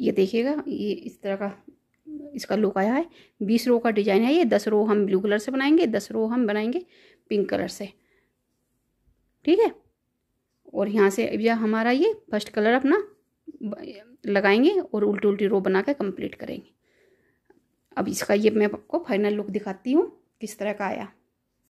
ये देखिएगा ये इस तरह का इसका लुक आया है बीस रो का डिज़ाइन है ये दस रो हम ब्लू कलर से बनाएंगे दस रो हम बनाएंगे पिंक कलर से ठीक है और यहाँ से अभी हमारा ये फर्स्ट कलर अपना लगाएंगे और उल्टी उल्टी रो बना कर कम्प्लीट करेंगे अब इसका ये मैं आपको फाइनल लुक दिखाती हूँ किस तरह का आया